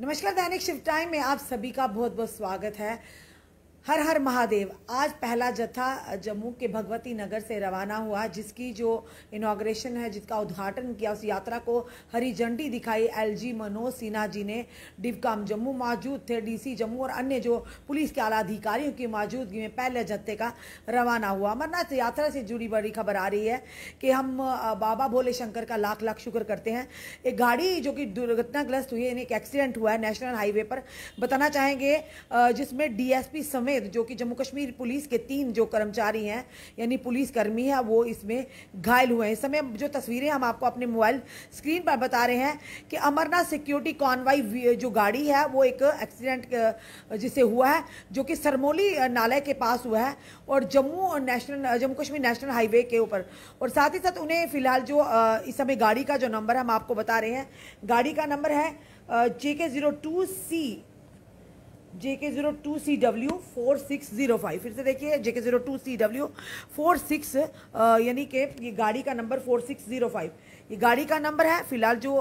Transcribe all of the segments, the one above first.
नमस्कार दैनिक शिव टाइम में आप सभी का बहुत बहुत स्वागत है हर हर महादेव आज पहला जत्था जम्मू के भगवती नगर से रवाना हुआ जिसकी जो इनाग्रेशन है जिसका उद्घाटन किया उस यात्रा को हरी झंडी दिखाई एलजी मनोज सिन्हा जी ने डिवकाम जम्मू मौजूद थे डीसी जम्मू और अन्य जो पुलिस के आला अधिकारियों की मौजूदगी में पहले जत्थे का रवाना हुआ अमरनाथ यात्रा से जुड़ी बड़ी खबर आ रही है कि हम बाबा भोले शंकर का लाख लाख शुक्र करते हैं एक गाड़ी जो कि दुर्घटनाग्रस्त हुई है एक एक्सीडेंट हुआ है नेशनल हाईवे पर बताना चाहेंगे जिसमें डी समेत समेत जो कि जम्मू कश्मीर पुलिस के तीन जो कर्मचारी हैं यानी पुलिस कर्मी हैं वो इसमें घायल हुए हैं इस समय जो तस्वीरें हम आपको अपने मोबाइल स्क्रीन पर बता रहे हैं कि अमरनाथ सिक्योरिटी कॉन्वाई जो गाड़ी है वो एक एक्सीडेंट जिसे हुआ है जो कि सरमोली नाले के पास हुआ है और Jammu national Jammu Kashmir national highway के ऊपर और साथ ही साथ उन्हें फिलहाल जो इस समय गाड़ी का जो नंबर हम आपको बता रहे हैं गाड़ी का नंबर है J K zero two C JK zero two C W four six zero five फिर से देखिए JK zero two C W four six यानी कि ये गाड़ी का number four six zero five ये गाड़ी का नंबर है फिलहाल जो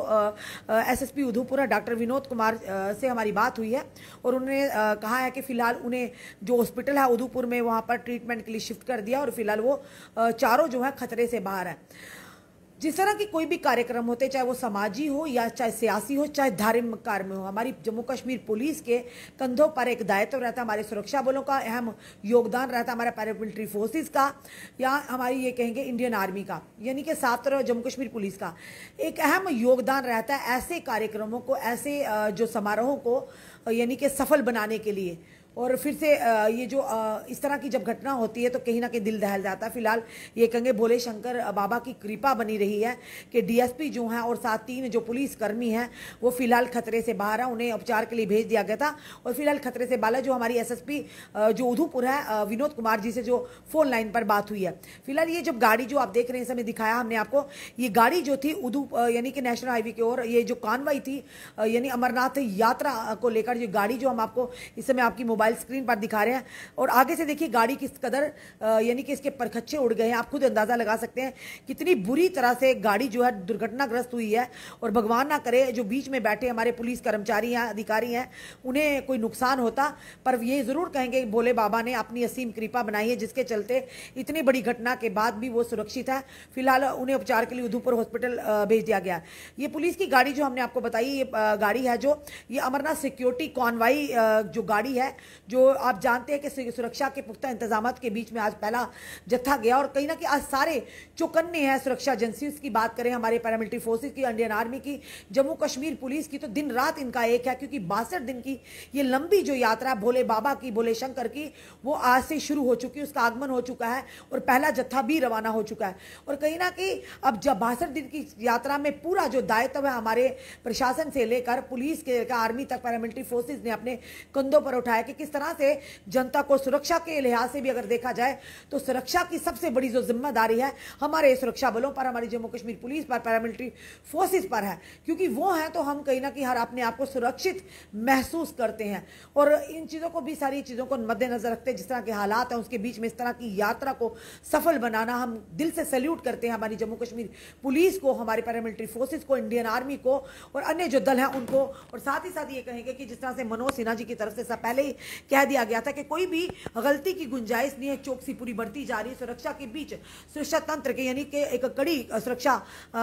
S S P Udhampur doctor Vinod Kumar आ, से हमारी बात हुई है और उन्होंने कहा है कि फिलहाल उन्हें जो हॉस्पिटल है उधमपुर में वहाँ पर ट्रीटमेंट के लिए शिफ्ट कर दिया और फिलहाल वो आ, चारों जो है खतरे से बाहर है जिस तरह के कोई भी कार्यक्रम होते चाहे वो समाजी हो या चाहे सियासी हो चाहे धार्मिक कार्य में हो हमारी जम्मू कश्मीर पुलिस के कंधों पर एक दायित्व रहता है हमारे सुरक्षा बलों का अहम योगदान रहता है हमारे पैरामिलिट्री फोर्सेस का या हमारी ये कहेंगे इंडियन आर्मी का यानी कि साफ तरह जम्मू कश्मीर पुलिस का एक अहम योगदान रहता है ऐसे कार्यक्रमों को ऐसे जो समारोहों को यानी कि सफल बनाने के लिए और फिर से ये जो इस तरह की जब घटना होती है तो कहीं ना कहीं दिल दहल जाता है फिलहाल ये कहेंगे भोले शंकर बाबा की कृपा बनी रही है कि डीएसपी जो हैं और साथ तीन जो पुलिसकर्मी हैं वो फिलहाल खतरे से बाहर हैं उन्हें उपचार के लिए भेज दिया गया था और फिलहाल खतरे से बाला जो हमारी एसएसपी जो उधुपुर है विनोद कुमार जी से जो फोन लाइन पर बात हुई है फिलहाल ये जब गाड़ी जो आप देख रहे हैं समय दिखाया हमने आपको ये गाड़ी जो थी उधु यानी कि नेशनल हाईवे की ओर ये जो कानवाई थी यानी अमरनाथ यात्रा को लेकर जो गाड़ी जो हम आपको इस समय आपकी मोबाइल मोबाइल स्क्रीन पर दिखा रहे हैं और आगे से देखिए गाड़ी किस कदर यानी कि इसके परखच्चे उड़ गए हैं आप खुद अंदाज़ा लगा सकते हैं कितनी बुरी तरह से गाड़ी जो है दुर्घटनाग्रस्त हुई है और भगवान ना करे जो बीच में बैठे हमारे पुलिस कर्मचारी हैं अधिकारी हैं उन्हें कोई नुकसान होता पर ये ज़रूर कहेंगे भोले बाबा ने अपनी असीम कृपा बनाई है जिसके चलते इतनी बड़ी घटना के बाद भी वो सुरक्षित है फिलहाल उन्हें उपचार के लिए उधमपुर हॉस्पिटल भेज दिया गया ये पुलिस की गाड़ी जो हमने आपको बताई ये गाड़ी है जो ये अमरनाथ सिक्योरिटी कॉनवाई जो गाड़ी है जो आप जानते हैं कि सुरक्षा के पुख्ता इंतजाम के बीच में आज पहला जत्था गया और कहीं ना कहीं आज सारे चौकन्ने हैं सुरक्षा एजेंसी की बात करें हमारे पैरामिलिट्री फोर्सेज की इंडियन आर्मी की जम्मू कश्मीर पुलिस की तो दिन रात इनका एक है क्योंकि बासठ दिन की ये लंबी जो यात्रा भोले बाबा की भोले शंकर की वो आज से शुरू हो चुकी है उसका आगमन हो चुका है और पहला जत्था भी रवाना हो चुका है और कहीं ना कहीं अब जब बासठ दिन की यात्रा में पूरा जो दायित्व है हमारे प्रशासन से लेकर पुलिस के आर्मी तक पैरामिलिट्री फोर्सेज ने अपने कंधों पर उठाया कि किस तरह से जनता को सुरक्षा के लिहाज से भी अगर देखा जाए तो सुरक्षा की सबसे बड़ी जो जिम्मेदारी है हमारे सुरक्षा बलों पर हमारी जम्मू कश्मीर पुलिस पर पैरामिलिट्री फोर्सेज पर है क्योंकि वो हैं तो हम कहीं ना कहीं हर अपने आप को सुरक्षित महसूस करते हैं और इन चीज़ों को भी सारी चीज़ों को मद्देनजर रखते हैं जिस तरह के हालात हैं उसके बीच में इस तरह की यात्रा को सफल बनाना हम दिल से सैल्यूट करते हैं हमारी जम्मू कश्मीर पुलिस को हमारे पैरामिलिट्री फोर्सेज को इंडियन आर्मी को और अन्य जो दल हैं उनको और साथ ही साथ ये कहेंगे कि जिस तरह से मनोज सिन्हा जी की तरफ से पहले ही कह दिया गया था कि कोई भी गलती की गुंजाइश नहीं है चौकसी पूरी बढ़ती जा रही है सुरक्षा के बीच सुरक्षा तंत्र के यानी कि एक कड़ी सुरक्षा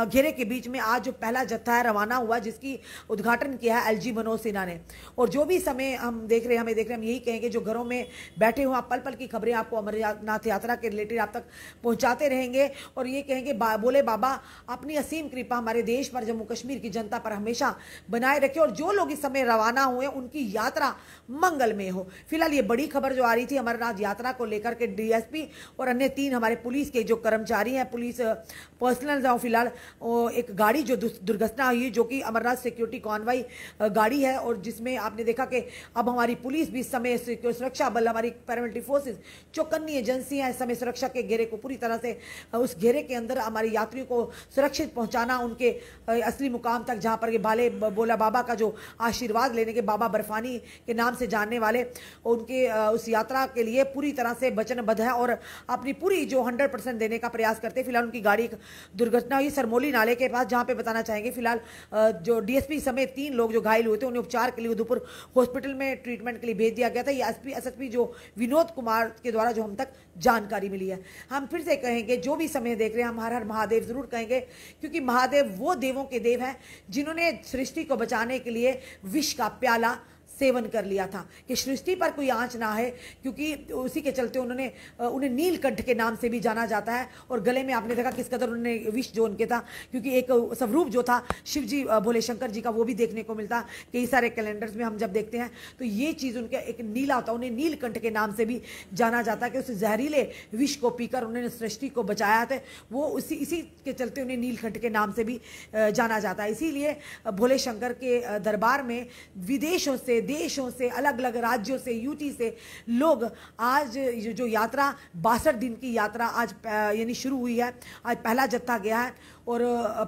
घेरे के बीच में आज जो पहला जत्था है रवाना हुआ जिसकी उद्घाटन किया है एल मनोज सिन्हा ने और जो भी समय हम देख रहे हैं हमें देख रहे हैं हम यही कहेंगे जो घरों में बैठे हुए पल पल की खबरें आपको अमरनाथ यात्रा के रिलेटेड आप तक पहुंचाते रहेंगे और ये कहेंगे बोले बाबा अपनी असीम कृपा हमारे देश पर जम्मू कश्मीर की जनता पर हमेशा बनाए रखे और जो लोग इस समय रवाना हुए उनकी यात्रा मंगल में हो फिलहाल ये बड़ी खबर जो आ रही थी अमरनाथ यात्रा को लेकर के डीएसपी और अन्य तीन हमारे पुलिस के जो कर्मचारी हैं पुलिस पर्सनल हैं फिलहाल एक गाड़ी जो दुर्घटना हुई जो कि अमरनाथ सिक्योरिटी कॉन्वाई गाड़ी है और जिसमें आपने देखा कि अब हमारी पुलिस भी समय सुरक्षा बल हमारी पैरामिलिट्री फोर्सेज चौकन्नी एजेंसी है समय सुरक्षा के घेरे को पूरी तरह से उस घेरे के अंदर हमारे यात्रियों को सुरक्षित पहुंचाना उनके असली मुकाम तक जहां पर ये बाले बोला बाबा का जो आशीर्वाद लेने के बाबा बर्फानी के नाम से जानने वाले उनकी उस यात्रा के लिए पूरी तरह से वचनबद्ध है और अपनी पूरी जो हंड्रेड परसेंट देने का प्रयास करते हैं फिलहाल उनकी गाड़ी दुर्घटना हुई सरमोली नाले के पास जहां पे बताना चाहेंगे फिलहाल जो डीएसपी समेत तीन लोग जो घायल हुए थे उन्हें उपचार के लिए उधमपुर हॉस्पिटल में ट्रीटमेंट के लिए भेज दिया गया था या एसपी एसएसपी जो विनोद कुमार के द्वारा जो हम तक जानकारी मिली है हम फिर से कहेंगे जो भी समय देख रहे हैं हम हर हर महादेव जरूर कहेंगे क्योंकि महादेव वो देवों के देव हैं जिन्होंने सृष्टि को बचाने के लिए विश्व का प्याला सेवन कर लिया था कि सृष्टि पर कोई आँच ना है क्योंकि उसी के चलते उन्होंने उन्हें नीलकंठ के नाम से भी जाना जाता है और गले में आपने देखा किस कदर उन्होंने विष जो उनके था क्योंकि एक स्वरूप जो था शिव जी भोले शंकर जी का वो भी देखने को मिलता कई सारे कैलेंडर्स में हम जब देखते हैं तो ये चीज़ उनके एक नीला होता उन्हें नीलकंठ के नाम से भी जाना जाता कि उस जहरीले विष को पीकर उन्होंने सृष्टि को बचाया था वो उसी इसी के चलते उन्हें नीलकंठ के नाम से भी जाना जाता है इसीलिए भोले शंकर के दरबार में विदेशों से से देशों से अलग अलग राज्यों से यूटी से लोग आज जो यात्रा बासठ दिन की यात्रा आज यानी शुरू हुई है आज पहला जत्था गया है और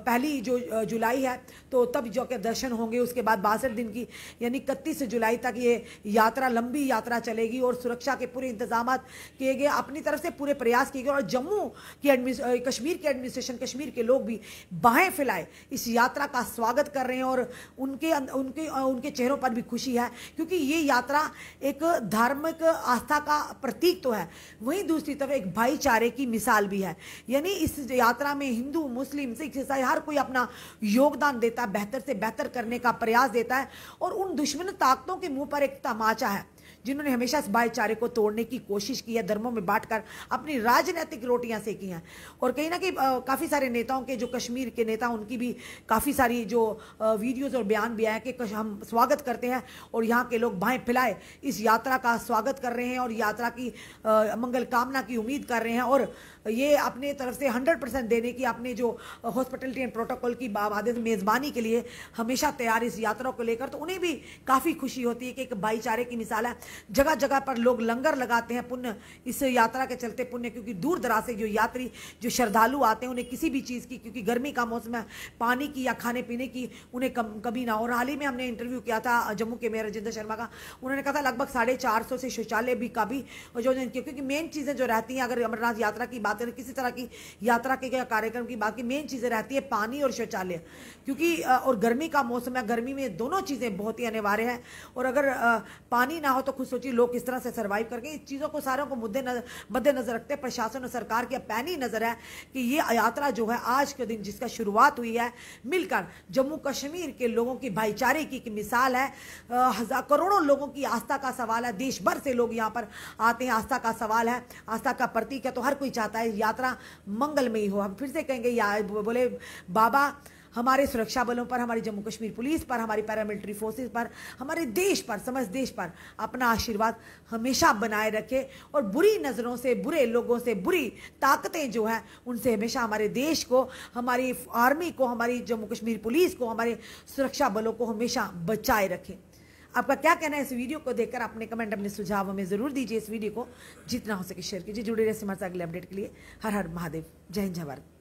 पहली जो जुलाई है तो तब जो के दर्शन होंगे उसके बाद बासठ दिन की यानी इकतीस जुलाई तक ये यात्रा लंबी यात्रा चलेगी और सुरक्षा के पूरे इंतजाम किए गए अपनी तरफ से पूरे प्रयास किए गए और जम्मू की कश्मीर के एडमिनिस्ट्रेशन कश्मीर के लोग भी बाहें फैलाए इस यात्रा का स्वागत कर रहे हैं और उनके अं, उनके उनके चेहरों पर भी खुशी है क्योंकि ये यात्रा एक धार्मिक आस्था का प्रतीक तो है वहीं दूसरी तरफ एक भाईचारे की मिसाल भी है यानी इस यात्रा में हिंदू मुस्लिम मुस्लिम सिख ईसाई हर कोई अपना योगदान देता है बेहतर से बेहतर करने का प्रयास देता है और उन दुश्मन ताकतों के मुंह पर एक तमाचा है जिन्होंने हमेशा इस भाईचारे को तोड़ने की कोशिश की है धर्मों में बांटकर अपनी राजनीतिक रोटियां सेकी हैं और कहीं ना कहीं काफ़ी सारे नेताओं के जो कश्मीर के नेता उनकी भी काफ़ी सारी जो वीडियोज़ और बयान भी आए कि हम स्वागत करते हैं और यहाँ के लोग भाई फैलाए इस यात्रा का स्वागत कर रहे हैं और यात्रा की मंगल कामना की उम्मीद कर रहे हैं और ये अपने तरफ से हंड्रेड परसेंट देने की अपने जो हॉस्पिटलिटी एंड प्रोटोकॉल की बाबाद मेज़बानी के लिए हमेशा तैयार इस यात्रा को लेकर तो उन्हें भी काफ़ी खुशी होती है कि एक भाईचारे की मिसाल है जगह जगह पर लोग लंगर लगाते हैं पुण्य इस यात्रा के चलते पुण्य क्योंकि दूर दराज से जो यात्री जो श्रद्धालु आते हैं उन्हें किसी भी चीज़ की क्योंकि गर्मी का मौसम है पानी की या खाने पीने की उन्हें कम कभी ना और हाल ही में हमने इंटरव्यू किया था जम्मू के मेयर राजेंद्र शर्मा का उन्होंने कहा था लगभग साढ़े चार सौ से शौचालय भी का भी जो क्योंकि मेन चीज़ें जो रहती हैं अगर अमरनाथ यात्रा की बात करें किसी तरह की यात्रा के कार्यक्रम की बाकी मेन चीज़ें रहती है पानी और शौचालय क्योंकि और गर्मी का मौसम है गर्मी में दोनों चीज़ें बहुत ही अनिवार्य हैं और अगर पानी ना हो तो खुद सोचिए लोग किस तरह से सर्वाइव करके इस चीज़ों को सारों को मुद्दे मद्देनजर रखते हैं प्रशासन और सरकार की पैनी नज़र है कि ये यात्रा जो है आज के दिन जिसका शुरुआत हुई है मिलकर जम्मू कश्मीर के लोगों की भाईचारे की एक मिसाल है हज़ार करोड़ों लोगों की आस्था का सवाल है देश भर से लोग यहाँ पर आते हैं आस्था का सवाल है आस्था का प्रतीक है तो हर कोई चाहता है यात्रा मंगल में ही हो हम फिर से कहेंगे या बोले बाबा हमारे सुरक्षा बलों पर हमारी जम्मू कश्मीर पुलिस पर हमारी पैरामिलिट्री फोर्सेज पर हमारे देश पर समस्त देश पर अपना आशीर्वाद हमेशा बनाए रखे और बुरी नज़रों से बुरे लोगों से बुरी ताकतें जो हैं उनसे हमेशा हमारे देश को हमारी आर्मी को हमारी जम्मू कश्मीर पुलिस को हमारे सुरक्षा बलों को हमेशा बचाए रखें आपका क्या कहना है इस वीडियो को देखकर अपने कमेंट अपने सुझाव हमें जरूर दीजिए इस वीडियो को जितना हो सके शेयर कीजिए जुड़े रहे हमारे अगले अपडेट के लिए हर हर महादेव जय हिंद जय भारत